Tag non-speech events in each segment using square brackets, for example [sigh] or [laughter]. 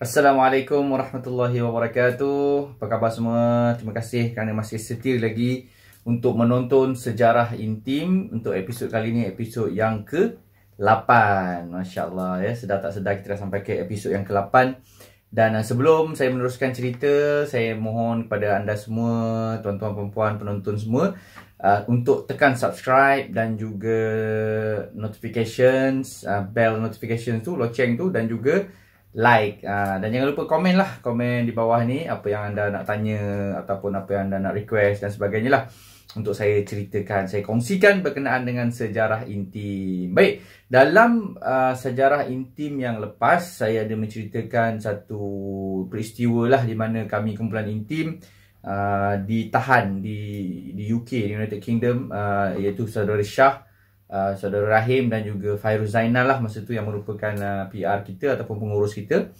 Assalamualaikum warahmatullahi wabarakatuh. Apa khabar semua? Terima kasih kerana masih setia lagi untuk menonton Sejarah Intim untuk episod kali ini episod yang ke-8. Masya-Allah ya, sedar tak sedar kita dah sampai ke episod yang ke-8. Dan uh, sebelum saya meneruskan cerita, saya mohon kepada anda semua, tuan-tuan perempuan penonton semua Uh, untuk tekan subscribe dan juga notifications uh, bell notifications tu loceng tu dan juga uh, like uh, dan jangan lupa komen lah komen di bawah ni apa yang anda nak tanya ataupun apa yang anda nak request dan sebagainya lah untuk saya ceritakan saya kongsikan berkenaan dengan sejarah intim baik dalam uh, sejarah intim yang lepas saya ada menceritakan satu peristiwa lah di mana kami kumpulan intim uh, ditahan di di UK di United Kingdom uh, iaitu saudara Shah uh, Uh, saudara Rahim dan juga Fairuz Zainal lah masa tu yang merupakan uh, PR kita ataupun pengurus kita.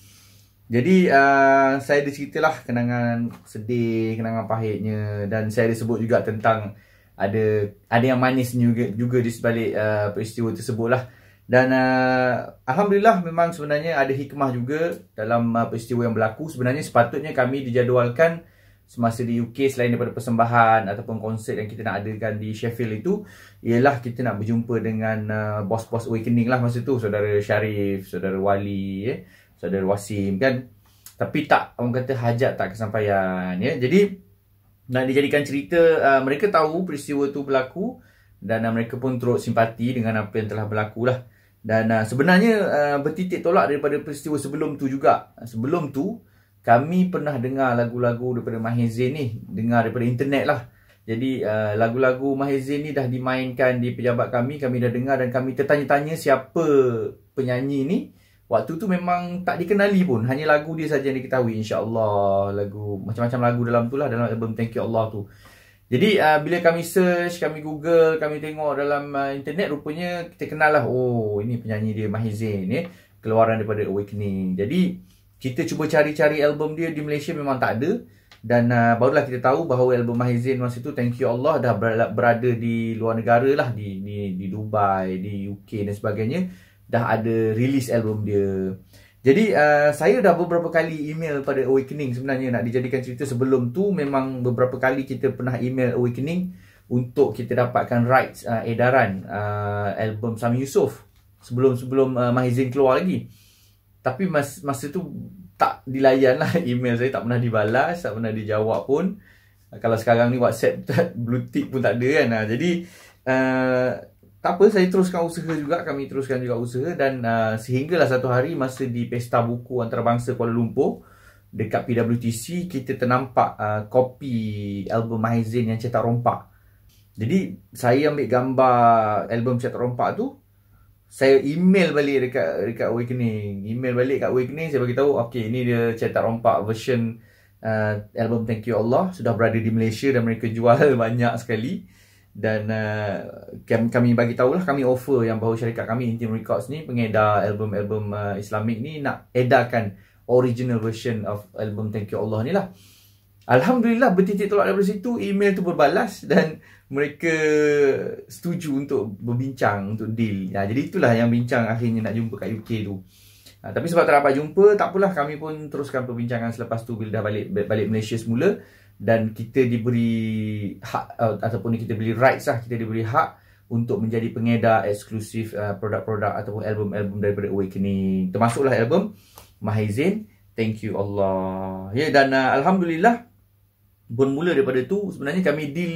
Jadi uh, saya ada lah kenangan sedih, kenangan pahitnya dan saya ada sebut juga tentang ada ada yang manis juga, juga di sebalik uh, peristiwa tersebut lah. Dan uh, Alhamdulillah memang sebenarnya ada hikmah juga dalam uh, peristiwa yang berlaku. Sebenarnya sepatutnya kami dijadualkan semasa di UK selain daripada persembahan ataupun konsert yang kita nak adakan di Sheffield itu ialah kita nak berjumpa dengan uh, bos-bos awakening lah masa tu saudara Sharif, saudara Wali, eh, saudara Wasim kan tapi tak orang kata hajat tak kesampaian ya. Jadi nak dijadikan cerita uh, mereka tahu peristiwa tu berlaku dan uh, mereka pun teruk simpati dengan apa yang telah berlaku lah. Dan uh, sebenarnya uh, bertitik tolak daripada peristiwa sebelum tu juga. Sebelum tu kami pernah dengar lagu-lagu daripada Mahizin ni dengar daripada internet lah jadi uh, lagu-lagu Mahizin ni dah dimainkan di pejabat kami kami dah dengar dan kami tertanya-tanya siapa penyanyi ni waktu tu memang tak dikenali pun hanya lagu dia saja yang diketahui insyaallah lagu macam-macam lagu dalam tu lah dalam album Thank You Allah tu jadi uh, bila kami search, kami google, kami tengok dalam uh, internet rupanya kita kenal lah oh ini penyanyi dia Mahizin ni ya. eh? keluaran daripada Awakening. Jadi kita cuba cari-cari album dia di Malaysia memang tak ada dan uh, barulah kita tahu bahawa album Mahizin masa itu, thank you Allah dah berada di luar negara lah di di di Dubai, di UK dan sebagainya dah ada rilis album dia. Jadi uh, saya dah beberapa kali email pada Awakening sebenarnya nak dijadikan cerita sebelum tu memang beberapa kali kita pernah email Awakening untuk kita dapatkan rights uh, edaran uh, album Sami Yusof sebelum-sebelum uh, Mahizin keluar lagi. Tapi mas, masa tu tak dilayan lah [laughs] email saya Tak pernah dibalas, tak pernah dijawab pun Kalau sekarang ni whatsapp [laughs] tak, blue tick pun tak ada kan Jadi uh, tak apa, saya teruskan usaha juga Kami teruskan juga usaha Dan uh, sehinggalah satu hari Masa di Pesta Buku Antarabangsa Kuala Lumpur Dekat PWTC Kita ternampak uh, kopi album Mahizin yang cetak rompak Jadi saya ambil gambar album cetak rompak tu saya email balik dekat dekat Awakening. Email balik kat Awakening saya bagi tahu okey ini dia cetak rompak version uh, album Thank You Allah sudah berada di Malaysia dan mereka jual [laughs] banyak sekali dan uh, kami bagi tahulah kami offer yang bahawa syarikat kami Intim Records ni pengedar album-album uh, Islamik ni nak edarkan original version of album Thank You Allah ni lah. Uh, Alhamdulillah bertitik tolak daripada situ email tu berbalas dan mereka setuju untuk berbincang untuk deal. Ya, jadi itulah yang bincang akhirnya nak jumpa kat UK tu. Ha, tapi sebab tak dapat jumpa, tak apalah kami pun teruskan perbincangan selepas tu bila dah balik balik Malaysia semula dan kita diberi hak eh, ataupun kita beli rights lah, kita diberi hak untuk menjadi pengedar eksklusif eh, produk-produk ataupun album-album daripada Awakening. Termasuklah album Mahizin. Thank you Allah. Ya dan uh, alhamdulillah bermula daripada tu sebenarnya kami deal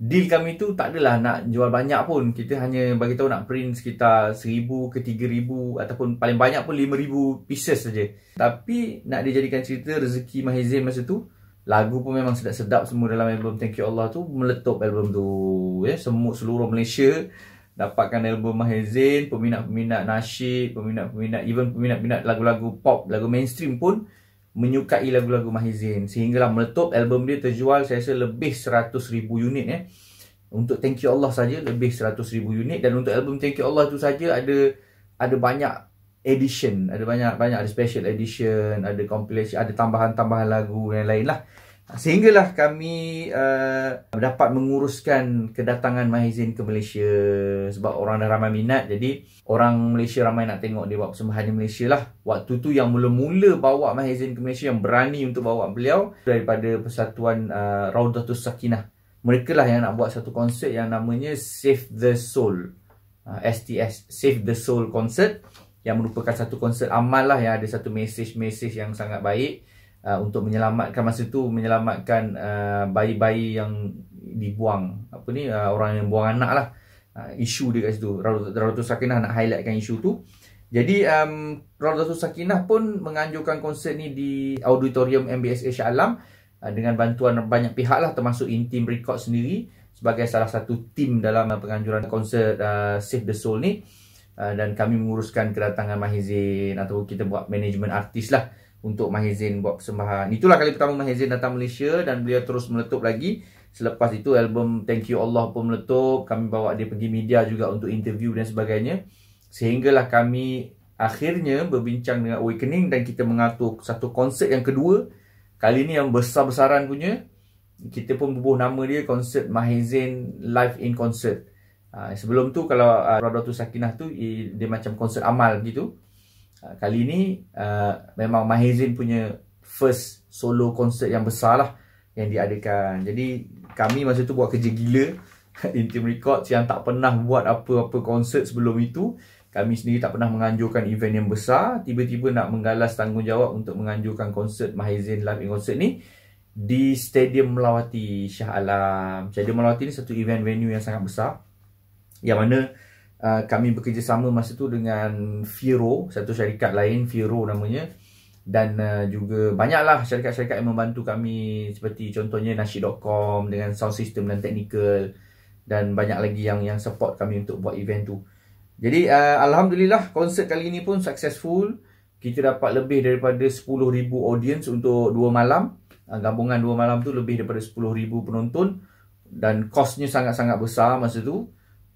deal kami tu tak adalah nak jual banyak pun kita hanya bagi tahu nak print sekitar seribu ke tiga ribu ataupun paling banyak pun lima ribu pieces saja tapi nak dijadikan cerita rezeki Mahizin masa tu lagu pun memang sedap-sedap semua dalam album Thank You Allah tu meletup album tu ya semua seluruh Malaysia dapatkan album Mahizin peminat-peminat nasyid peminat-peminat even peminat-peminat lagu-lagu pop lagu mainstream pun menyukai lagu-lagu Mahizin sehinggalah meletup album dia terjual saya rasa lebih 100,000 unit eh untuk thank you Allah saja lebih 100,000 unit dan untuk album thank you Allah tu saja ada ada banyak edition ada banyak banyak ada special edition ada compilation ada tambahan-tambahan lagu dan lain-lain lah Sehinggalah kami uh, dapat menguruskan kedatangan Mahizin ke Malaysia sebab orang dah ramai minat jadi orang Malaysia ramai nak tengok dia buat persembahan di Malaysia lah. Waktu tu yang mula-mula bawa Mahizin ke Malaysia yang berani untuk bawa beliau daripada persatuan uh, Raudatul Sakinah. Mereka lah yang nak buat satu konsert yang namanya Save the Soul. Uh, STS, Save the Soul Concert yang merupakan satu konsert amal lah yang ada satu mesej-mesej yang sangat baik. Uh, untuk menyelamatkan masa tu menyelamatkan uh, bayi-bayi uh, yang dibuang apa ni uh, orang yang buang anak lah uh, isu dia kat situ Radu Sakinah nak highlightkan isu tu jadi um, Radu Sakinah pun menganjurkan konsert ni di auditorium MBSA Shah Alam uh, dengan bantuan banyak pihak lah termasuk Intim Record sendiri sebagai salah satu tim dalam uh, penganjuran konsert uh, Save the Soul ni uh, dan kami menguruskan kedatangan Mahizin atau kita buat management artis lah untuk Mahizin buat persembahan. Itulah kali pertama Mahizin datang Malaysia dan beliau terus meletup lagi. Selepas itu album Thank You Allah pun meletup. Kami bawa dia pergi media juga untuk interview dan sebagainya. Sehinggalah kami akhirnya berbincang dengan Awakening dan kita mengatur satu konsert yang kedua. Kali ini yang besar-besaran punya. Kita pun bubuh nama dia konsert Mahizin Live in Concert. Ah, sebelum tu kalau uh, ah, Radha tu Sakinah tu dia macam konsert amal gitu. Ah, kali ini uh, ah, memang Mahizin punya first solo concert yang besar lah yang diadakan. Jadi kami masa tu buat kerja gila [laughs] Intim Records yang tak pernah buat apa-apa konsert sebelum itu. Kami sendiri tak pernah menganjurkan event yang besar. Tiba-tiba nak menggalas tanggungjawab untuk menganjurkan konsert Mahizin Live in Concert ni di Stadium Melawati Shah Alam. Stadium Melawati ni satu event venue yang sangat besar. Yang mana... Ah, kami bekerjasama masa tu dengan Firo, satu syarikat lain, Firo namanya. Dan uh, juga banyaklah syarikat-syarikat yang membantu kami seperti contohnya nasyid.com dengan sound system dan technical dan banyak lagi yang yang support kami untuk buat event tu. Jadi uh, alhamdulillah konsert kali ini pun successful. Kita dapat lebih daripada 10,000 audience untuk dua malam. Uh, gabungan dua malam tu lebih daripada 10,000 penonton dan kosnya sangat-sangat besar masa tu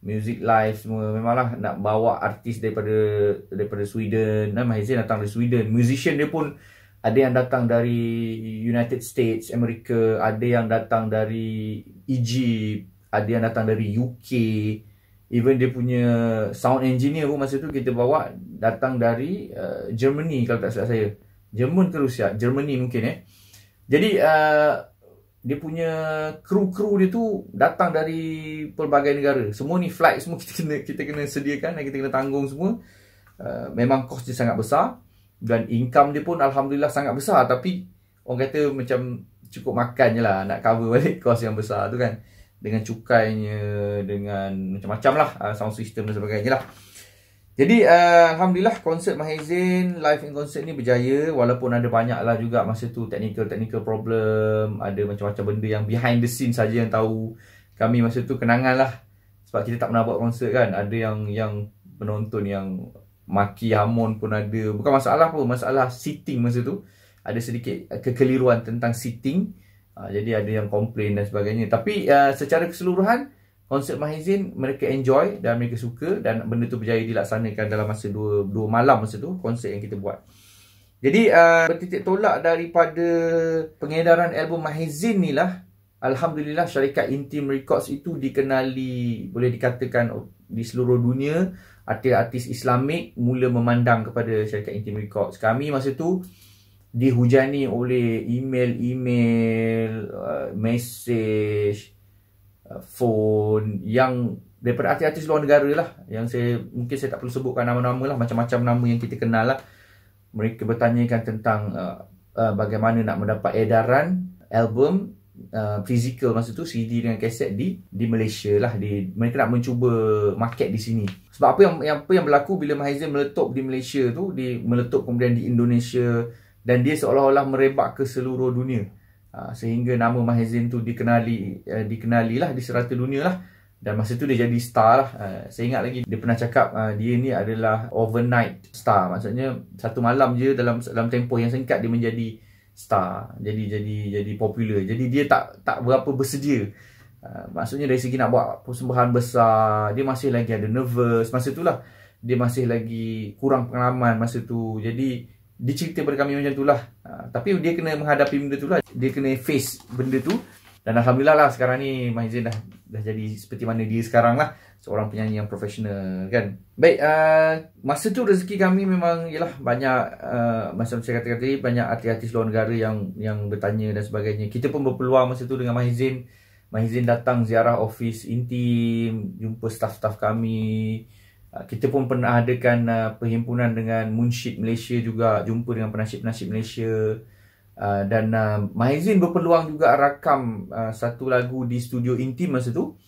music live semua memanglah nak bawa artis daripada daripada Sweden dan Mahizin datang dari Sweden musician dia pun ada yang datang dari United States Amerika ada yang datang dari Egypt ada yang datang dari UK even dia punya sound engineer pun masa tu kita bawa datang dari uh, Germany kalau tak salah saya Jerman ke Rusia Germany mungkin eh jadi uh, dia punya kru-kru dia tu datang dari pelbagai negara. Semua ni flight semua kita kena kita kena sediakan dan kita kena tanggung semua. Uh, memang kos dia sangat besar dan income dia pun alhamdulillah sangat besar tapi orang kata macam cukup makan je lah nak cover balik kos [laughs] yang besar tu kan dengan cukainya dengan macam-macam lah uh, sound system dan sebagainya lah jadi uh, alhamdulillah konsert Mahizin live in concert ni berjaya walaupun ada banyak lah juga masa tu technical technical problem, ada macam-macam benda yang behind the scene saja yang tahu. Kami masa tu kenangan lah sebab kita tak pernah buat konsert kan. Ada yang yang penonton yang maki hamon pun ada. Bukan masalah pun, masalah seating masa tu. Ada sedikit kekeliruan tentang seating. Uh, ah, jadi ada yang komplain dan sebagainya. Tapi uh, secara keseluruhan, konsep Mahizin mereka enjoy dan mereka suka dan benda tu berjaya dilaksanakan dalam masa dua, dua malam masa tu konsep yang kita buat. Jadi uh, bertitik tolak daripada pengedaran album Mahizin ni lah Alhamdulillah syarikat Intim Records itu dikenali boleh dikatakan oh, di seluruh dunia artis-artis Islamik mula memandang kepada syarikat Intim Records. Kami masa tu dihujani oleh email-email, uh, message, Uh, phone yang daripada artis-artis luar negara lah yang saya mungkin saya tak perlu sebutkan nama-nama lah macam-macam nama yang kita kenal lah mereka bertanyakan tentang uh, uh, bagaimana nak mendapat edaran album uh, physical masa tu CD dengan kaset di di Malaysia lah di mereka nak mencuba market di sini sebab apa yang, yang apa yang berlaku bila Mahizan meletup di Malaysia tu di meletup kemudian di Indonesia dan dia seolah-olah merebak ke seluruh dunia Ah, sehingga nama Mahezin tu dikenali uh, dikenalilah di serata dunia lah dan masa tu dia jadi star lah uh, saya ingat lagi dia pernah cakap uh, dia ni adalah overnight star maksudnya satu malam je dalam dalam tempoh yang singkat dia menjadi star jadi jadi jadi popular jadi dia tak tak berapa bersedia uh, maksudnya dari segi nak buat persembahan besar dia masih lagi ada nervous masa tu lah dia masih lagi kurang pengalaman masa tu jadi dia cerita pada kami macam itulah. Ha, tapi dia kena menghadapi benda tu lah. Dia kena face benda tu. Dan Alhamdulillah lah sekarang ni Mahizin dah, dah jadi seperti mana dia sekarang lah. Seorang penyanyi yang profesional kan. Baik, uh, masa tu rezeki kami memang ialah banyak, uh, macam saya kata tadi, banyak artis-artis luar negara yang yang bertanya dan sebagainya. Kita pun berpeluang masa tu dengan Mahizin. Mahizin datang ziarah office intim, jumpa staff-staff kami. Ah, kita pun pernah adakan uh, perhimpunan dengan Munshid Malaysia juga jumpa dengan penasib-penasib Malaysia uh, dan uh, Maizin berpeluang juga rakam uh, satu lagu di studio inti masa tu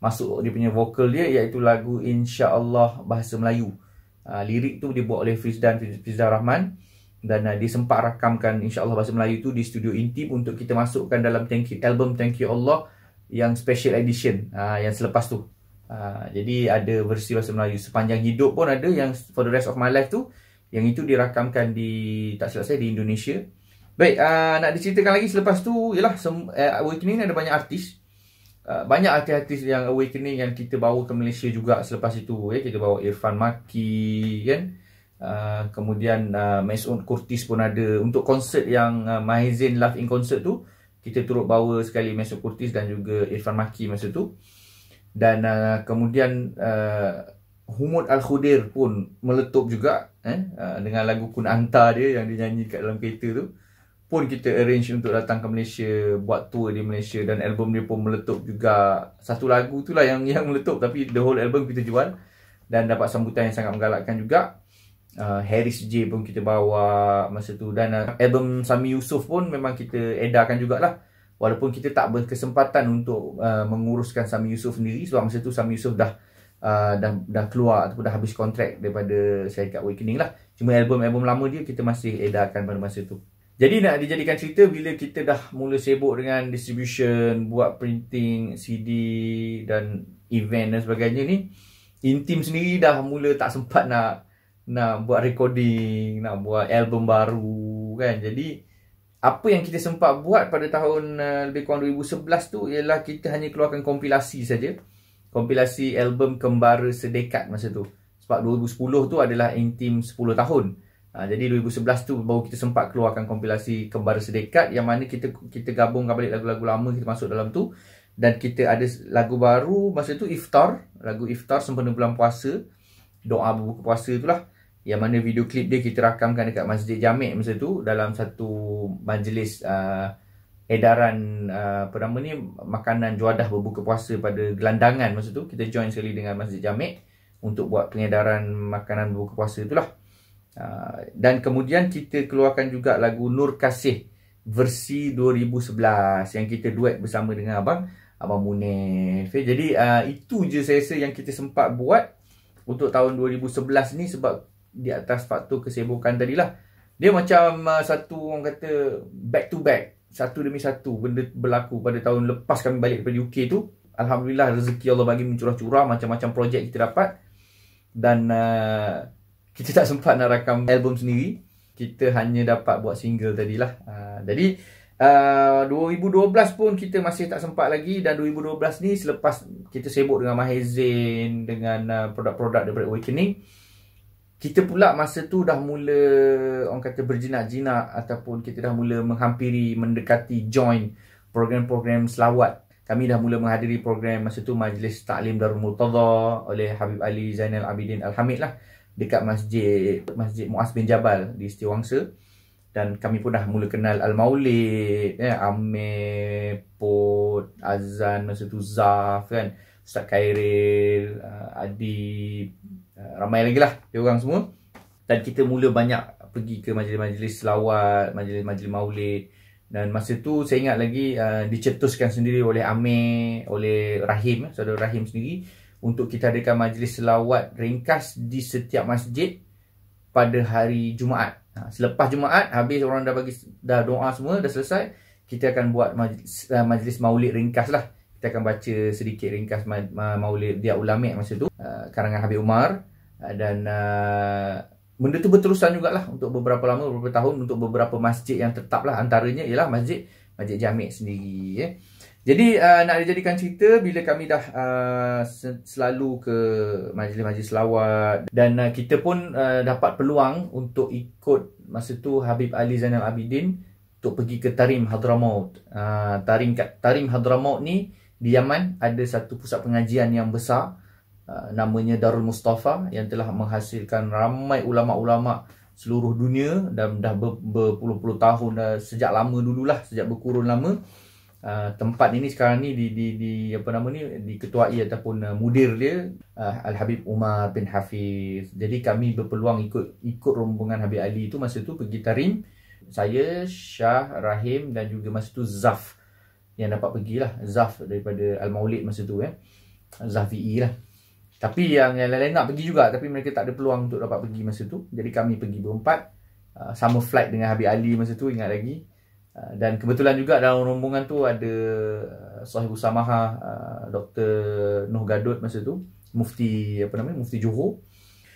masuk dia punya vokal dia iaitu lagu insya-Allah bahasa Melayu uh, lirik tu dibuat oleh Fizdan Fizdan Rahman dan uh, dia sempat rakamkan insya-Allah bahasa Melayu tu di studio inti untuk kita masukkan dalam thank you album thank you Allah yang special edition uh, yang selepas tu Ah, jadi ada versi bahasa Melayu sepanjang hidup pun ada yang for the rest of my life tu yang itu dirakamkan di tak silap saya di Indonesia. Baik, uh, nak diceritakan lagi selepas tu ialah sem- uh, Awakening ni ada banyak artis. Uh, banyak artis-artis yang Awakening yang kita bawa ke Malaysia juga selepas itu ya kita bawa Irfan Maki kan. Uh, kemudian uh, Maison Curtis pun ada untuk konsert yang uh, Mahizin Love in Concert tu kita turut bawa sekali Maison Curtis dan juga Irfan Maki masa tu dan uh, kemudian uh, Humud Al-Khudir pun meletup juga eh uh, dengan lagu Kun Anta dia yang dia nyanyi kat dalam kereta tu pun kita arrange untuk datang ke Malaysia buat tour di Malaysia dan album dia pun meletup juga satu lagu tu lah yang [laughs] yang meletup tapi the whole album kita jual dan dapat sambutan yang sangat menggalakkan juga uh, Harris J pun kita bawa masa tu dan uh, album Sami Yusof pun memang kita edarkan jugalah lah walaupun kita tak berkesempatan untuk uh, menguruskan Sami Yusuf sendiri sebab masa tu Sami Yusuf dah uh, dah dah keluar ataupun dah habis kontrak daripada syarikat Awakening lah. Cuma album-album lama dia kita masih edarkan pada masa tu. Jadi nak dijadikan cerita bila kita dah mula sibuk dengan distribution, buat printing, CD dan event dan sebagainya ni, Intim sendiri dah mula tak sempat nak nak buat recording, nak buat album baru kan. Jadi apa yang kita sempat buat pada tahun uh, lebih kurang 2011 tu ialah kita hanya keluarkan kompilasi saja. Kompilasi album kembara sedekat masa tu. Sebab 2010 tu adalah intim 10 tahun. Uh, jadi 2011 tu baru kita sempat keluarkan kompilasi kembara sedekat yang mana kita kita gabungkan balik lagu-lagu lama kita masuk dalam tu dan kita ada lagu baru masa tu iftar, lagu iftar sempena bulan puasa. Doa berbuka puasa itulah yang mana video klip dia kita rakamkan dekat Masjid Jamek masa tu dalam satu majlis uh, edaran uh, apa nama ni makanan juadah berbuka puasa pada gelandangan masa tu kita join sekali dengan Masjid Jamek untuk buat pengedaran makanan berbuka puasa itulah. Uh, dan kemudian kita keluarkan juga lagu Nur Kasih versi 2011 yang kita duet bersama dengan abang abang Munif. Eh, jadi uh, itu je saya rasa yang kita sempat buat untuk tahun 2011 ni sebab di atas faktor kesibukan tadi lah. Dia macam uh, satu orang kata back to back. Satu demi satu benda berlaku pada tahun lepas kami balik daripada UK tu. Alhamdulillah rezeki Allah bagi mencurah-curah macam-macam projek kita dapat. Dan uh, kita tak sempat nak rakam album sendiri. Kita hanya dapat buat single tadilah. Uh, jadi uh, 2012 pun kita masih tak sempat lagi. Dan 2012 ni selepas kita sibuk dengan Mahezin. Dengan produk uh, produk-produk daripada Awakening kita pula masa tu dah mula orang kata berjinak-jinak ataupun kita dah mula menghampiri mendekati join program-program selawat kami dah mula menghadiri program masa tu majlis taklim Darul Murtadha oleh Habib Ali Zainal Abidin Alhamid lah dekat masjid masjid Muaz bin Jabal di Setiwangsa dan kami pun dah mula kenal Al-Maulid eh, Amir Put Azan masa tu Zaf kan Ustaz Khairil eh, Adib Eh, ramai lagi lah dia orang semua dan kita mula banyak pergi ke majlis-majlis selawat, majlis-majlis maulid dan masa tu saya ingat lagi uh, dicetuskan sendiri oleh Amir, oleh Rahim, eh, saudara Rahim sendiri untuk kita adakan majlis selawat ringkas di setiap masjid pada hari Jumaat. Ha, selepas Jumaat habis orang dah bagi dah doa semua dah selesai, kita akan buat majlis, uh, majlis maulid ringkas lah. Kita akan baca sedikit ringkas ma- ma- maulid dia ulama masa tu uh, karangan Habib Umar dan uh, benda tu berterusan jugalah untuk beberapa lama beberapa tahun untuk beberapa masjid yang tetap lah antaranya ialah masjid masjid jamik sendiri eh. jadi uh, nak dijadikan cerita bila kami dah uh, selalu ke majlis-majlis selawat dan uh, kita pun uh, dapat peluang untuk ikut masa tu Habib Ali Zainal Abidin untuk pergi ke Tarim Hadramaut. Uh, Tarim Tarim Hadramaut ni di Yaman ada satu pusat pengajian yang besar. Ah, namanya Darul Mustafa yang telah menghasilkan ramai ulama-ulama seluruh dunia dan dah berpuluh-puluh tahun dah sejak lama dululah sejak berkurun lama uh, tempat ini sekarang ni di di di apa nama ni diketuai ataupun uh, mudir dia uh, Al Habib Umar bin Hafiz. Jadi kami berpeluang ikut ikut rombongan Habib Ali itu masa tu pergi Tarim. Saya Syah Rahim dan juga masa tu Zaf yang dapat pergilah Zaf daripada Al Maulid masa tu ya. Eh. Zafi e lah. Tapi yang, yang lain-lain nak pergi juga Tapi mereka tak ada peluang untuk dapat pergi masa tu Jadi kami pergi berempat uh, Sama flight dengan Habib Ali masa tu ingat lagi uh, Dan kebetulan juga dalam rombongan tu ada uh, Sahib Usamaha uh, Dr. Noh Gadot masa tu Mufti apa namanya Mufti Johor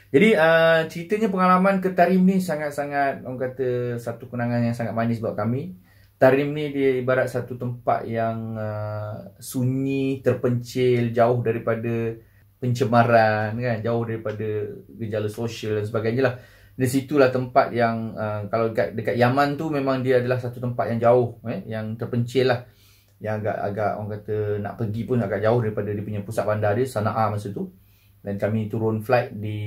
jadi uh, ceritanya pengalaman ke Tarim ni sangat-sangat orang kata satu kenangan yang sangat manis buat kami. Tarim ni dia ibarat satu tempat yang uh, sunyi, terpencil, jauh daripada pencemaran kan jauh daripada gejala sosial dan sebagainya lah di situlah tempat yang uh, kalau dekat, dekat Yaman tu memang dia adalah satu tempat yang jauh eh, yang terpencil lah yang agak agak orang kata nak pergi pun agak jauh daripada dia punya pusat bandar dia Sana'a masa tu dan kami turun flight di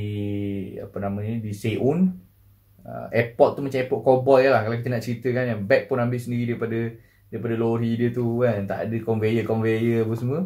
apa nama ni di Seoul uh, airport tu macam airport cowboy lah kalau kita nak cerita kan yang bag pun ambil sendiri daripada daripada lori dia tu kan tak ada conveyor conveyor apa semua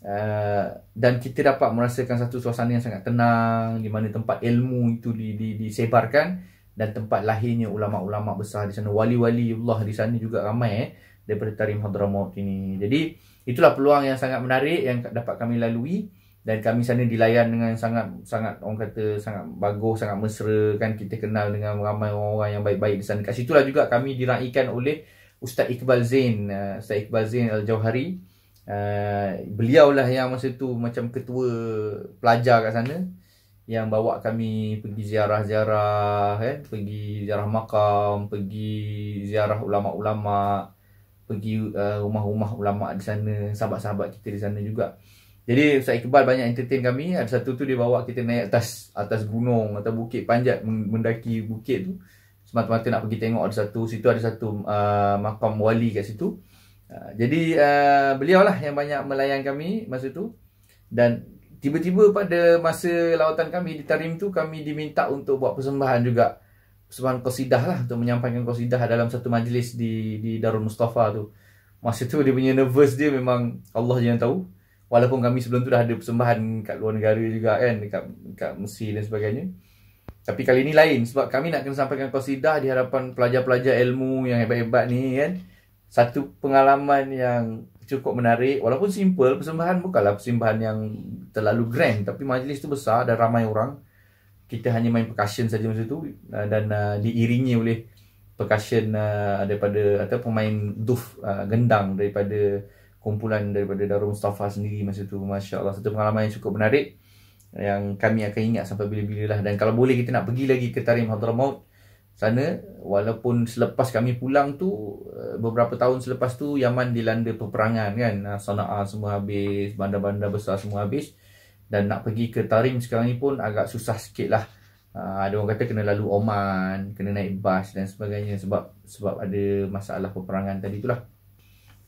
Eh, dan kita dapat merasakan satu suasana yang sangat tenang di mana tempat ilmu itu di, di, disebarkan dan tempat lahirnya ulama-ulama besar di sana wali-wali Allah di sana juga ramai eh, daripada Tarim Hadramaut ini. Jadi itulah peluang yang sangat menarik yang dapat kami lalui dan kami sana dilayan dengan sangat sangat orang kata sangat bagus, sangat mesra kan kita kenal dengan ramai orang-orang yang baik-baik di sana. Kat situlah juga kami diraikan oleh Ustaz Iqbal Zain, eh, Ustaz Iqbal Zain Al-Jauhari. Eh, Beliau lah yang masa tu macam ketua pelajar kat sana yang bawa kami pergi ziarah-ziarah kan pergi ziarah makam pergi ziarah ulama-ulama pergi uh, rumah-rumah ulama di sana sahabat-sahabat kita di sana juga jadi Ustaz Iqbal banyak entertain kami ada satu tu dia bawa kita naik atas atas gunung atau bukit panjat mendaki bukit tu semata-mata nak pergi tengok ada satu situ ada satu uh, makam wali kat situ Ha, jadi uh, ha, beliau lah yang banyak melayan kami masa tu dan tiba-tiba pada masa lawatan kami di Tarim tu kami diminta untuk buat persembahan juga persembahan qasidah lah untuk menyampaikan qasidah dalam satu majlis di di Darul Mustafa tu masa tu dia punya nervous dia memang Allah je yang tahu walaupun kami sebelum tu dah ada persembahan kat luar negara juga kan dekat dekat Mesir dan sebagainya tapi kali ni lain sebab kami nak kena sampaikan qasidah di hadapan pelajar-pelajar ilmu yang hebat-hebat ni kan satu pengalaman yang cukup menarik walaupun simple persembahan bukanlah persembahan yang terlalu grand tapi majlis tu besar dan ramai orang kita hanya main percussion saja masa tu uh, dan uh, diiringi oleh percussion uh, daripada atau pemain duf uh, gendang daripada kumpulan daripada Darul Mustafa sendiri masa tu masya-Allah satu pengalaman yang cukup menarik yang kami akan ingat sampai bila-bilalah dan kalau boleh kita nak pergi lagi ke Tarim Hadramaut uh, sana walaupun selepas kami pulang tu eh, beberapa tahun selepas tu Yaman dilanda peperangan kan ah, Sana'a semua habis bandar-bandar besar semua habis dan nak pergi ke Tarim sekarang ni pun agak susah sikit lah uh, ada orang kata kena lalu Oman kena naik bas dan sebagainya sebab sebab ada masalah peperangan tadi itulah.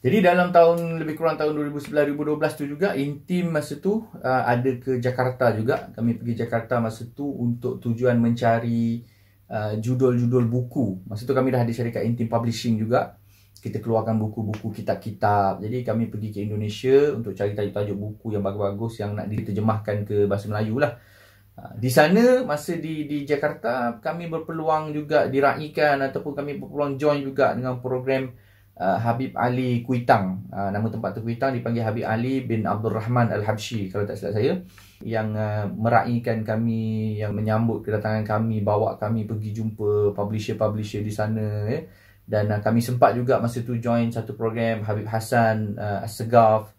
jadi dalam tahun lebih kurang tahun 2011-2012 tu juga Intim masa tu uh, ada ke Jakarta juga Kami pergi Jakarta masa tu untuk tujuan mencari Uh, judul-judul buku. Masa tu kami dah ada syarikat Intim Publishing juga. Kita keluarkan buku-buku kitab-kitab. Jadi kami pergi ke Indonesia untuk cari tajuk-tajuk buku yang bagus-bagus yang nak diterjemahkan ke bahasa Melayu lah. Uh, di sana, masa di di Jakarta, kami berpeluang juga diraikan ataupun kami berpeluang join juga dengan program uh, uh, Habib Ali Kuitang. Uh, nama tempat tu Kuitang dipanggil Habib Ali bin Abdul Rahman Al-Habshi kalau tak silap saya yang uh, meraihkan kami yang menyambut kedatangan kami bawa kami pergi jumpa publisher-publisher di sana ya. dan uh, kami sempat juga masa tu join satu program Habib Hasan uh, Assegaf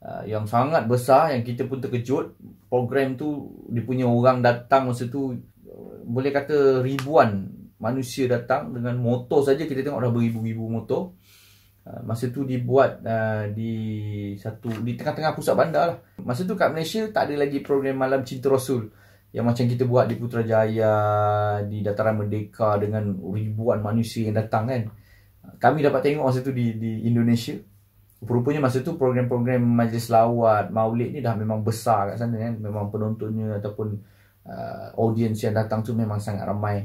uh, yang sangat besar yang kita pun terkejut program tu dipunya orang datang masa tu uh, boleh kata ribuan manusia datang dengan motor saja kita tengok dah beribu-ribu motor Ah, masa tu dibuat uh, di satu di tengah-tengah pusat bandar lah. Masa tu kat Malaysia tak ada lagi program malam cinta Rasul yang macam kita buat di Putrajaya, di Dataran Merdeka dengan ribuan manusia yang datang kan. Ah, kami dapat tengok masa tu di, di Indonesia. Rupanya masa tu program-program majlis lawat, maulid ni dah memang besar kat sana kan. Memang penontonnya ataupun uh, audience yang datang tu memang sangat ramai.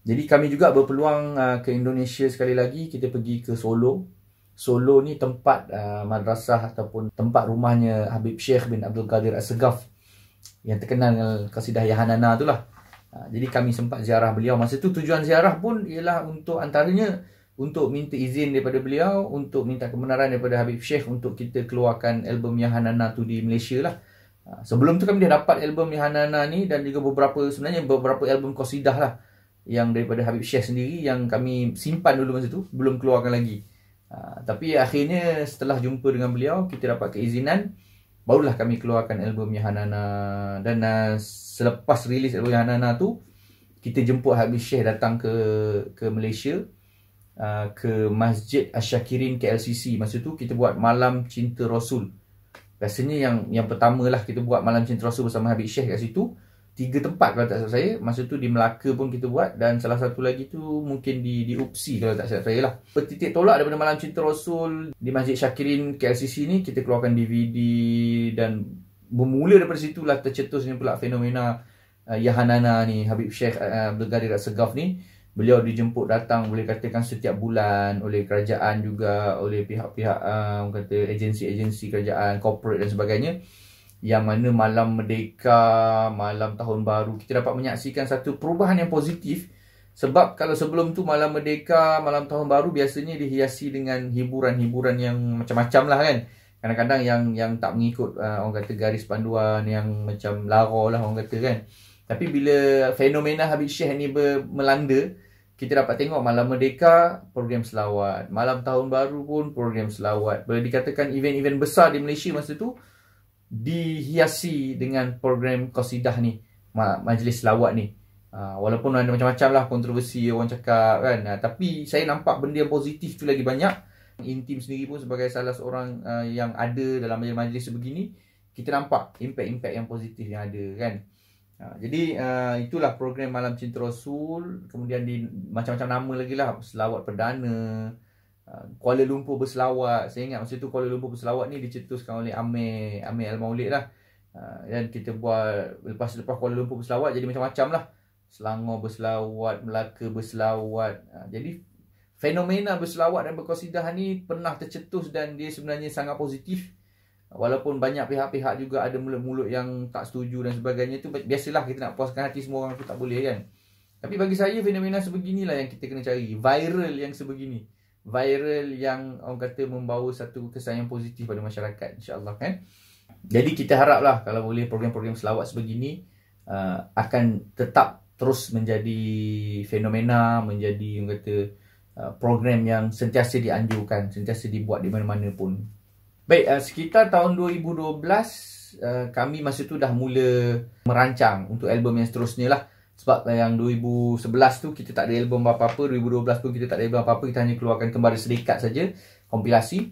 Jadi kami juga berpeluang uh, ke Indonesia sekali lagi. Kita pergi ke Solo Solo ni tempat uh, madrasah ataupun tempat rumahnya Habib Sheikh bin Abdul Qadir Asgaf yang terkenal dengan kasidah Yahanana tu lah. Uh, jadi kami sempat ziarah beliau. Masa tu tujuan ziarah pun ialah untuk antaranya untuk minta izin daripada beliau, untuk minta kebenaran daripada Habib Sheikh untuk kita keluarkan album Yahanana tu di Malaysia lah. Uh, sebelum tu kami dah dapat album Yahanana ni dan juga beberapa sebenarnya beberapa album kasidah lah yang daripada Habib Sheikh sendiri yang kami simpan dulu masa tu belum keluarkan lagi. Ha, tapi akhirnya setelah jumpa dengan beliau kita dapat keizinan barulah kami keluarkan album Yahanana dan uh, selepas rilis album Yahanana tu kita jemput Habib Syekh datang ke ke Malaysia uh, ke Masjid Asyakirin KLCC masa tu kita buat malam cinta Rasul rasanya yang yang pertama lah kita buat malam cinta Rasul bersama Habib Syekh kat situ tiga tempat kalau tak salah saya masa tu di Melaka pun kita buat dan salah satu lagi tu mungkin di di Upsi kalau tak salah saya lah petitik tolak daripada malam cinta rasul di Masjid Syakirin KLCC ni kita keluarkan DVD dan bermula daripada situlah tercetusnya pula fenomena uh, Yahanana ni Habib Sheikh uh, Abdul Ghani Segaf ni beliau dijemput datang boleh katakan setiap bulan oleh kerajaan juga oleh pihak-pihak uh, kata agensi-agensi kerajaan corporate dan sebagainya yang mana malam merdeka, malam tahun baru kita dapat menyaksikan satu perubahan yang positif sebab kalau sebelum tu malam merdeka, malam tahun baru biasanya dihiasi dengan hiburan-hiburan yang macam-macam lah kan. Kadang-kadang yang yang tak mengikut uh, orang kata garis panduan yang macam lara lah orang kata kan. Tapi bila fenomena Habib Syekh ni melanda, kita dapat tengok malam merdeka program selawat. Malam tahun baru pun program selawat. Boleh dikatakan event-event besar di Malaysia masa tu dihiasi dengan program kosidah ni majlis lawat ni uh, walaupun ada macam-macam lah kontroversi orang cakap kan uh, tapi saya nampak benda yang positif tu lagi banyak intim sendiri pun sebagai salah seorang uh, yang ada dalam majlis-majlis sebegini kita nampak impact-impact yang positif yang ada kan uh, jadi uh, itulah program Malam Cinta Rasul kemudian di macam-macam nama lagi lah selawat perdana Ah, Kuala Lumpur Berselawat Saya ingat masa tu Kuala Lumpur Berselawat ni Dicetuskan oleh Amir Amir Al-Maulid lah ah, Dan kita buat Lepas-lepas Kuala Lumpur Berselawat Jadi macam-macam lah Selangor Berselawat Melaka Berselawat ah, Jadi Fenomena Berselawat dan Berkosidah ni Pernah tercetus dan dia sebenarnya sangat positif Walaupun banyak pihak-pihak juga ada mulut-mulut yang tak setuju dan sebagainya tu Biasalah kita nak puaskan hati semua orang tu tak boleh kan Tapi bagi saya fenomena sebeginilah yang kita kena cari Viral yang sebegini viral yang orang kata membawa satu kesan yang positif pada masyarakat insyaAllah kan. Jadi kita haraplah kalau boleh program-program selawat sebegini uh, akan tetap terus menjadi fenomena, menjadi orang kata uh, program yang sentiasa dianjurkan, sentiasa dibuat di mana-mana pun. Baik, uh, sekitar tahun 2012 uh, kami masa tu dah mula merancang untuk album yang seterusnya lah sebab yang 2011 tu kita tak ada album apa-apa 2012 pun kita tak ada album apa-apa kita hanya keluarkan kembara sedekat saja kompilasi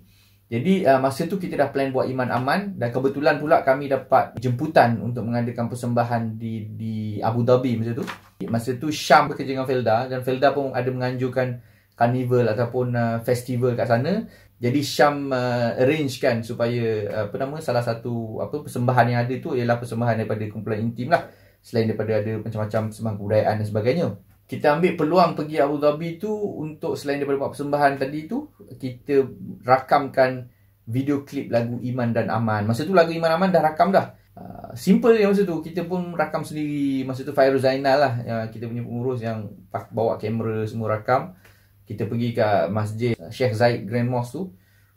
jadi uh, masa tu kita dah plan buat iman aman dan kebetulan pula kami dapat jemputan untuk mengadakan persembahan di di Abu Dhabi masa tu masa tu Syam bekerja dengan Felda dan Felda pun ada menganjurkan carnival ataupun uh, festival kat sana jadi Syam uh, arrange kan supaya uh, apa nama salah satu apa persembahan yang ada tu ialah persembahan daripada kumpulan intim lah selain daripada ada macam-macam sembahan kebudayaan dan sebagainya. Kita ambil peluang pergi Abu Dhabi tu untuk selain daripada buat persembahan tadi tu, kita rakamkan video klip lagu Iman dan Aman. Masa tu lagu Iman Aman dah rakam dah. Ah, simple je masa tu Kita pun rakam sendiri Masa tu Fairuz Zainal lah uh, Kita punya pengurus yang Bawa kamera semua rakam Kita pergi ke masjid ah, Sheikh Zaid Grand Mosque tu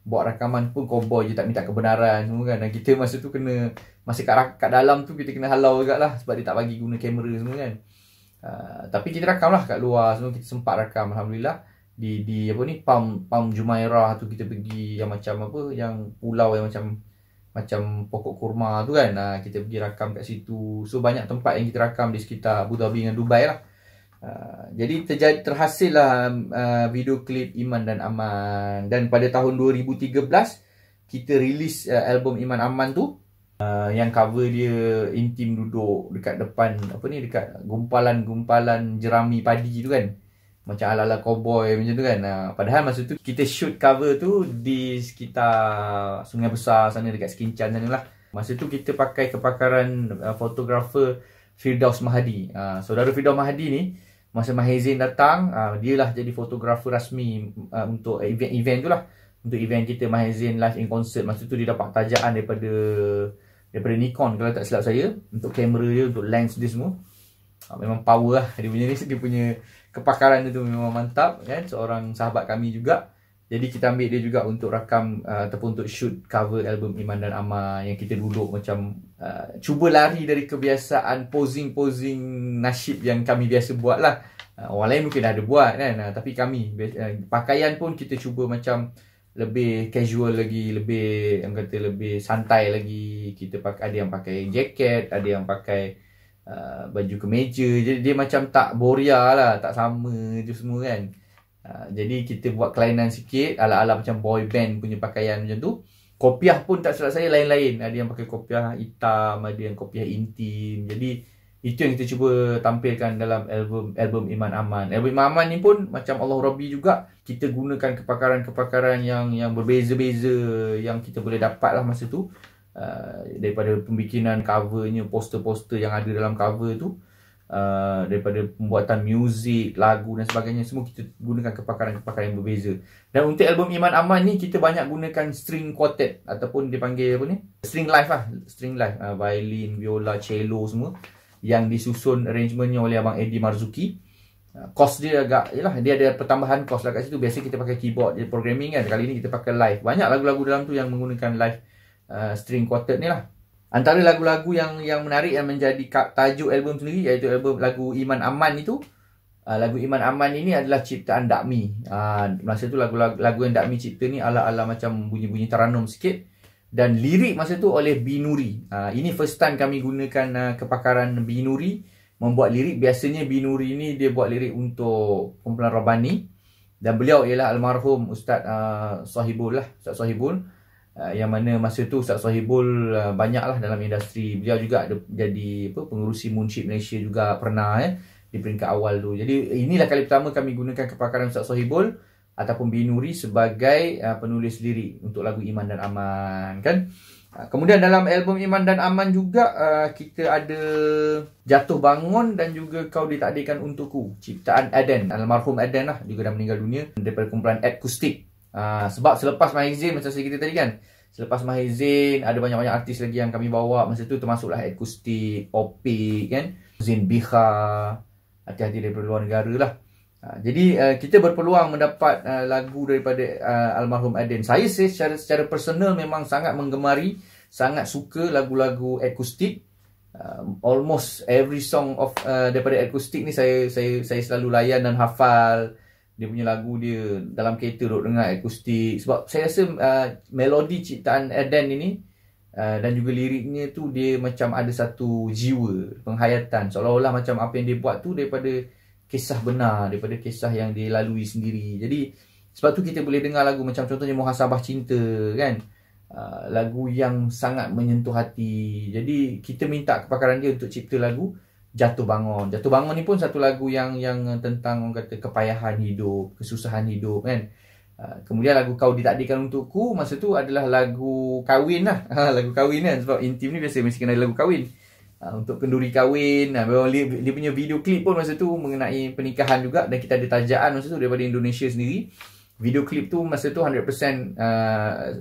Buat rakaman pun Cowboy je tak minta kebenaran semua kan Dan kita masa tu kena masih kat, kat dalam tu kita kena halau juga lah sebab dia tak bagi guna kamera semua kan. Uh, tapi kita rakam lah kat luar semua kita sempat rakam Alhamdulillah di di apa ni pam pam Jumairah tu kita pergi yang macam apa yang pulau yang macam macam pokok kurma tu kan uh, kita pergi rakam kat situ so banyak tempat yang kita rakam di sekitar Abu Dhabi dengan Dubai lah uh, jadi terjadi terhasil lah uh, video klip Iman dan Aman dan pada tahun 2013 kita rilis uh, album Iman Aman tu Ah, yang cover dia intim duduk dekat depan apa ni dekat gumpalan-gumpalan jerami padi tu kan macam ala-ala cowboy macam tu kan uh, padahal masa tu kita shoot cover tu di sekitar sungai besar sana dekat Skincan sana lah masa tu kita pakai kepakaran ah, fotografer Firdaus Mahadi uh, saudara Firdaus Mahadi ni masa Mahizin datang uh, dia lah jadi fotografer rasmi uh, untuk event-event tu lah untuk event kita Mahizin live in concert masa tu dia dapat tajaan daripada daripada Nikon kalau tak silap saya untuk kamera dia untuk lens dia semua ah, memang power lah dia punya ni [laughs] dia punya kepakaran dia tu memang mantap kan seorang sahabat kami juga jadi kita ambil dia juga untuk rakam uh, ataupun untuk shoot cover album Iman dan Amar yang kita duduk macam uh, cuba lari dari kebiasaan posing-posing nasib yang kami biasa buat lah. Uh, orang lain mungkin dah ada buat kan. Uh, tapi kami, uh, pakaian pun kita cuba macam uh, lebih casual lagi lebih yang kata lebih santai lagi kita pakai ada yang pakai jaket ada yang pakai uh, baju kemeja jadi dia macam tak boria lah tak sama je semua kan uh, jadi kita buat kelainan sikit ala-ala macam boy band punya pakaian macam tu kopiah pun tak salah saya lain-lain ada yang pakai kopiah hitam ada yang kopiah intim jadi itu yang kita cuba tampilkan dalam album album Iman Aman. Album Iman Aman ni pun macam Allah Rabbi juga kita gunakan kepakaran-kepakaran yang yang berbeza-beza yang kita boleh dapat lah masa tu uh, daripada pembikinan covernya, poster-poster yang ada dalam cover tu uh, daripada pembuatan muzik, lagu dan sebagainya semua kita gunakan kepakaran-kepakaran yang berbeza. Dan untuk album Iman Aman ni kita banyak gunakan string quartet ataupun dipanggil apa ni? String live lah, string live. Uh, ah, violin, viola, cello semua yang disusun arrangementnya oleh abang Eddie Marzuki. Kos ah, dia agak yalah dia ada pertambahan kos lah kat situ. Biasanya kita pakai keyboard je programming kan. Kali ini kita pakai live. Banyak lagu-lagu dalam tu yang menggunakan live uh, string quartet ni lah. Antara lagu-lagu yang yang menarik yang menjadi tajuk album sendiri iaitu album lagu Iman Aman itu. Uh, lagu Iman Aman ini adalah ciptaan Dakmi. Uh, masa tu lagu-lagu yang Dakmi cipta ni ala-ala macam bunyi-bunyi teranum sikit. Uh, dan lirik masa tu oleh Binuri. Uh, ini first time kami gunakan uh, kepakaran Binuri membuat lirik. Biasanya Binuri ni dia buat lirik untuk kumpulan Rabani dan beliau ialah almarhum Ustaz uh, ha, Sahibul lah, Ustaz Sahibul. Uh, yang mana masa tu Ustaz Sahibul uh, banyaklah dalam industri beliau juga ada jadi apa pengurusi Munshi Malaysia juga pernah eh di peringkat awal tu. Jadi inilah kali pertama kami gunakan kepakaran Ustaz Sahibul. Uh, ataupun Binuri sebagai uh, penulis lirik untuk lagu Iman dan Aman kan. Uh, kemudian dalam album Iman dan Aman juga uh, kita ada Jatuh Bangun dan juga Kau Ditakdirkan Untukku ciptaan Eden, almarhum Eden lah juga dah meninggal dunia daripada kumpulan Acoustic. Uh, sebab selepas Mahizin macam saya tadi kan. Selepas Mahizin ada banyak-banyak artis lagi yang kami bawa masa tu termasuklah Acoustic, Opik kan. Zin Biha hati-hati daripada luar negara lah. Ha, jadi uh, kita berpeluang mendapat uh, lagu daripada uh, almarhum Aden. Saya secara secara personal memang sangat menggemari, sangat suka lagu-lagu akustik. Uh, almost every song of uh, daripada akustik ni saya saya saya selalu layan dan hafal dia punya lagu dia dalam kereta duduk dengar akustik sebab saya rasa uh, melodi ciptaan Aden ini Uh, dan juga liriknya tu dia macam ada satu jiwa penghayatan seolah-olah macam apa yang dia buat tu daripada kisah benar daripada kisah yang dilalui sendiri. Jadi sebab tu kita boleh dengar lagu macam contohnya Muhasabah Cinta kan. Uh, lagu yang sangat menyentuh hati. Jadi kita minta kepakaran dia untuk cipta lagu Jatuh Bangun. Jatuh Bangun ni pun satu lagu yang yang tentang orang kata kepayahan hidup, kesusahan hidup kan. Uh, kemudian lagu Kau Ditakdirkan Untukku masa tu adalah lagu kahwin lah. [laughs] lagu kahwin kan sebab intim ni biasa mesti kena lagu kahwin. Uh, Ah, untuk kenduri kahwin ah, dia, dia punya video klip pun masa tu mengenai pernikahan juga dan kita ada tajaan masa tu daripada Indonesia sendiri video klip tu masa tu 100% uh, ah,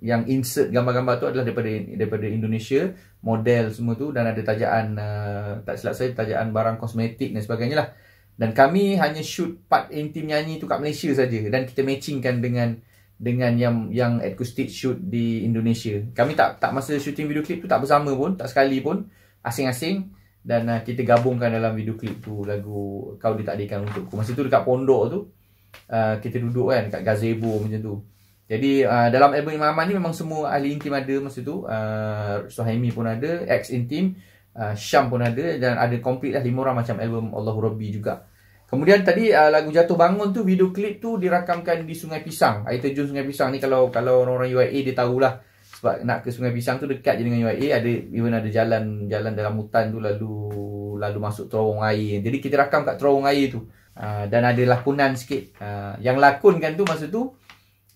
yang insert gambar-gambar tu adalah daripada daripada Indonesia model semua tu dan ada tajaan uh, tak silap saya tajaan barang kosmetik dan sebagainya lah dan kami hanya shoot part intim nyanyi tu kat Malaysia saja dan kita matchingkan dengan dengan yang yang acoustic shoot di Indonesia. Kami tak tak masa shooting video clip tu tak bersama pun, tak sekali pun. Uh, asing-asing dan uh, kita gabungkan dalam video klip tu lagu kau ditakdirkan untukku. Masa tu dekat pondok tu uh, kita duduk kan dekat gazebo macam tu. Jadi uh, dalam album Imam Aman ni memang semua ahli intim ada masa tu. Uh, Suhaimi pun ada, ex intim, uh, Syam pun ada dan ada complete lah lima orang macam album Allahu Rabbi juga. Kemudian tadi uh, lagu Jatuh Bangun tu video klip tu dirakamkan di Sungai Pisang. Air terjun Sungai Pisang ni kalau kalau orang-orang UIA dia tahulah. lah sebab nak ke Sungai Pisang tu dekat je dengan UIA ada even ada jalan jalan dalam hutan tu lalu lalu masuk terowong air. Jadi kita rakam kat terowong air tu. Ha, dan ada lakonan sikit. Ha, yang kan tu masa tu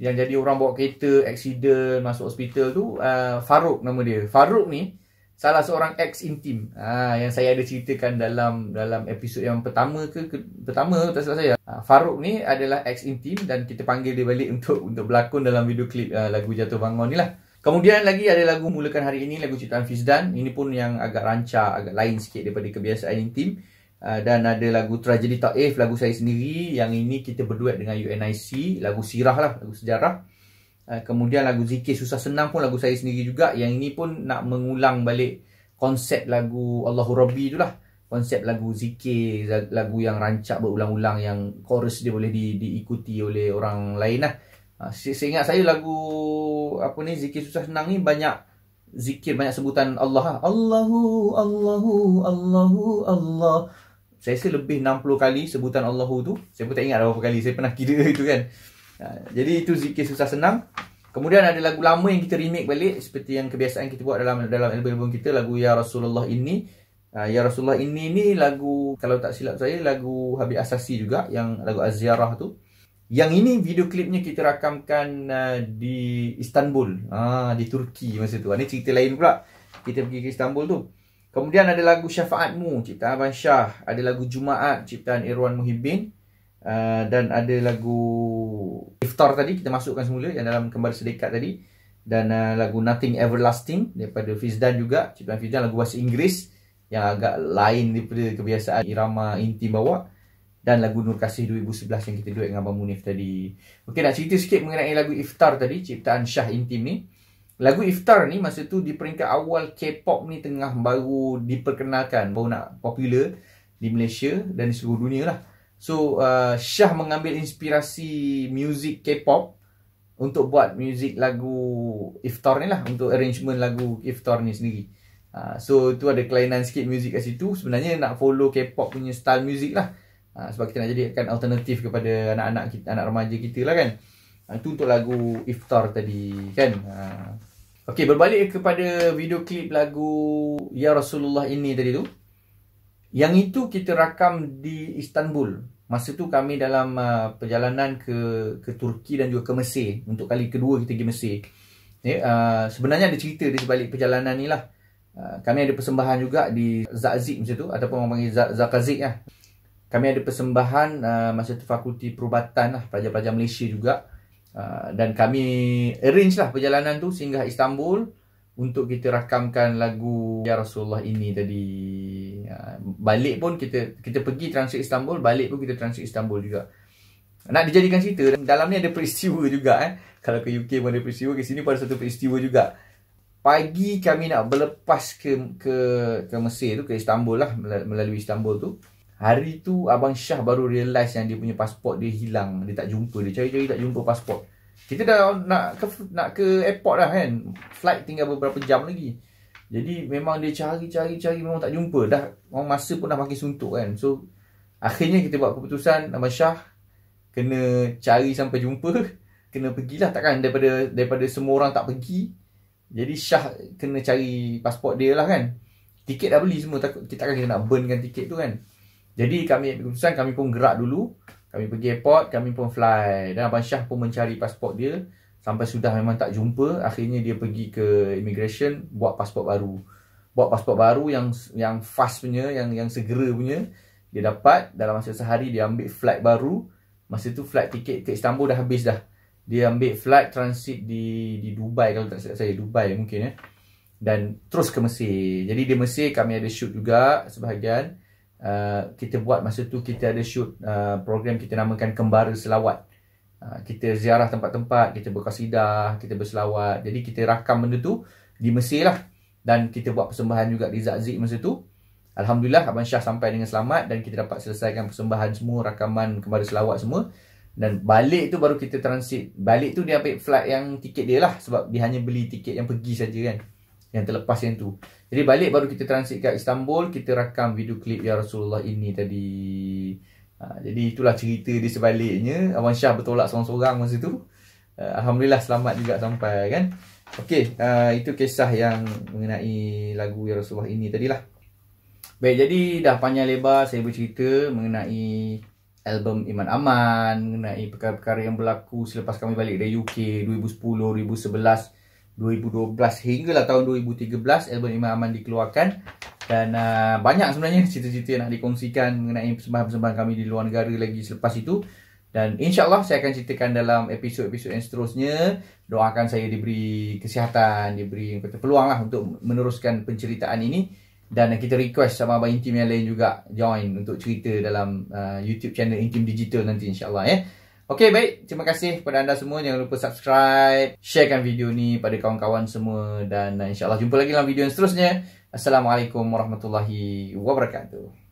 yang jadi orang bawa kereta accident masuk hospital tu uh, Farouk nama dia. Faruk ni salah seorang ex intim. Ha, yang saya ada ceritakan dalam dalam episod yang pertama ke, ke pertama tak salah saya. Faruk ni adalah ex intim dan kita panggil dia balik [laughs] untuk untuk berlakon dalam video klip uh, lagu Jatuh Bangun ni lah. Kemudian lagi ada lagu mulakan hari ini lagu ciptaan Fizdan. Ini pun yang agak rancak, agak lain sikit daripada kebiasaan intim. Uh, ah, dan ada lagu Tragedy Taif, lagu saya sendiri. Yang ini kita berduet dengan UNIC, lagu sirah lah, lagu sejarah. Ah, kemudian lagu Zikir Susah Senang pun lagu saya sendiri juga. Yang ini pun nak mengulang balik konsep lagu Allahu Rabbi tu lah. Konsep lagu Zikir, lagu yang rancak berulang-ulang yang chorus dia boleh di, diikuti oleh orang lain lah. Uh, seingat saya lagu apa ni zikir susah senang ni banyak zikir banyak sebutan Allah. Lah. Allahu Allahu Allahu Allah. Saya rasa lebih 60 kali sebutan Allahu tu. Saya pun tak ingat berapa kali saya pernah kira [laughs] itu kan. Uh, jadi itu zikir susah senang. Kemudian ada lagu lama yang kita remake balik seperti yang kebiasaan kita buat dalam dalam album-album kita lagu Ya Rasulullah ini. Uh, ha, ya Rasulullah ini ni lagu kalau tak silap saya lagu Habib Asasi juga yang lagu Aziarah tu. Yang ini video klipnya kita rakamkan uh, di Istanbul. Ah di Turki masa tu. Ini cerita lain pula. Kita pergi ke Istanbul tu. Kemudian ada lagu Syafaatmu ciptaan Abang Shah, ada lagu Jumaat ciptaan Irwan Muhibbin uh, ah, dan ada lagu Iftar tadi kita masukkan semula yang dalam kembar sedekat tadi dan uh, lagu Nothing Everlasting daripada Fizdan juga ciptaan Fizdan lagu bahasa Inggeris yang agak lain daripada kebiasaan irama inti bawah dan lagu Nur Kasih 2011 yang kita duit dengan Abang Munif tadi. Okey nak cerita sikit mengenai lagu Iftar tadi, ciptaan Syah Intim ni. Lagu Iftar ni masa tu di peringkat awal K-pop ni tengah baru diperkenalkan, baru nak popular di Malaysia dan di seluruh dunia lah. So uh, Syah mengambil inspirasi muzik K-pop untuk buat muzik lagu Iftar ni lah untuk arrangement lagu Iftar ni sendiri. Uh, so tu ada kelainan sikit muzik kat situ sebenarnya nak follow K-pop punya style muzik lah ha, Sebab kita nak jadikan alternatif kepada anak-anak kita, anak remaja kita lah kan ha, Itu untuk lagu Iftar tadi kan ha. Okey berbalik kepada video klip lagu Ya Rasulullah ini tadi tu Yang itu kita rakam di Istanbul Masa tu kami dalam uh, perjalanan ke ke Turki dan juga ke Mesir Untuk kali kedua kita pergi Mesir okay, ya, uh, Sebenarnya ada cerita di sebalik perjalanan ni lah uh, kami ada persembahan juga di Zakzik macam tu ataupun orang panggil Zakazik lah kami ada persembahan uh, masa tu fakulti perubatan lah pelajar-pelajar Malaysia juga uh, dan kami arrange lah perjalanan tu sehingga Istanbul untuk kita rakamkan lagu Ya Rasulullah ini tadi uh, balik pun kita kita pergi transit Istanbul balik pun kita transit Istanbul juga nak dijadikan cerita dalam ni ada peristiwa juga eh kalau ke UK pun ada peristiwa ke sini pun ada satu peristiwa juga pagi kami nak berlepas ke ke ke Mesir tu ke Istanbul lah melalui Istanbul tu Hari tu Abang Syah baru realise yang dia punya pasport dia hilang. Dia tak jumpa. Dia cari-cari tak jumpa pasport. Kita dah nak ke, nak ke airport dah kan. Flight tinggal beberapa jam lagi. Jadi memang dia cari-cari-cari memang tak jumpa. Dah orang masa pun dah makin suntuk kan. So akhirnya kita buat keputusan Abang Syah kena cari sampai jumpa. [laughs] Kena pergilah takkan daripada daripada semua orang tak pergi. Jadi Syah kena cari pasport dia lah kan. Tiket dah beli semua takut kita takkan kita nak burnkan tiket tu kan. Jadi kami ambil keputusan kami pun gerak dulu Kami pergi airport kami pun fly Dan Abang Syah pun mencari pasport dia Sampai sudah memang tak jumpa Akhirnya dia pergi ke immigration Buat pasport baru Buat pasport baru yang yang fast punya Yang yang segera punya Dia dapat dalam masa sehari dia ambil flight baru Masa tu flight tiket ke Istanbul dah habis dah Dia ambil flight transit di di Dubai Kalau tak silap saya Dubai mungkin ya dan terus ke Mesir. Jadi di Mesir kami ada shoot juga sebahagian uh, kita buat masa tu kita ada shoot uh, program kita namakan Kembara Selawat. Uh, kita ziarah tempat-tempat, kita berkasidah, kita berselawat. Jadi kita rakam benda tu di Mesir lah. Dan kita buat persembahan juga di Zakzik masa tu. Alhamdulillah Abang Syah sampai dengan selamat dan kita dapat selesaikan persembahan semua, rakaman Kembara Selawat semua. Dan balik tu baru kita transit. Balik tu dia ambil flight yang tiket dia lah sebab dia hanya beli tiket yang pergi saja kan yang terlepas yang tu. Jadi balik baru kita transit ke Istanbul, kita rakam video klip Ya Rasulullah ini tadi. Ha, jadi itulah cerita di sebaliknya. Abang Syah bertolak seorang-seorang masa tu. Uh, Alhamdulillah selamat juga sampai kan. Okey, uh, itu kisah yang mengenai lagu Ya Rasulullah ini tadi lah. Baik, jadi dah panjang lebar saya bercerita mengenai album Iman Aman, mengenai perkara-perkara yang berlaku selepas kami balik dari UK 2010, 2011. 2012 hinggalah tahun 2013 album Imam Aman dikeluarkan dan uh, banyak sebenarnya cerita-cerita nak dikongsikan mengenai persembahan-persembahan kami di luar negara lagi selepas itu dan insyaAllah saya akan ceritakan dalam episod-episod yang seterusnya doakan saya diberi kesihatan diberi kata, peluang lah untuk meneruskan penceritaan ini dan kita request sama abang intim yang lain juga join untuk cerita dalam uh, YouTube channel Intim Digital nanti insyaAllah ya. Eh. Ok baik, terima kasih kepada anda semua Jangan lupa subscribe Sharekan video ni pada kawan-kawan semua Dan uh, insyaAllah jumpa lagi dalam video yang seterusnya Assalamualaikum warahmatullahi wabarakatuh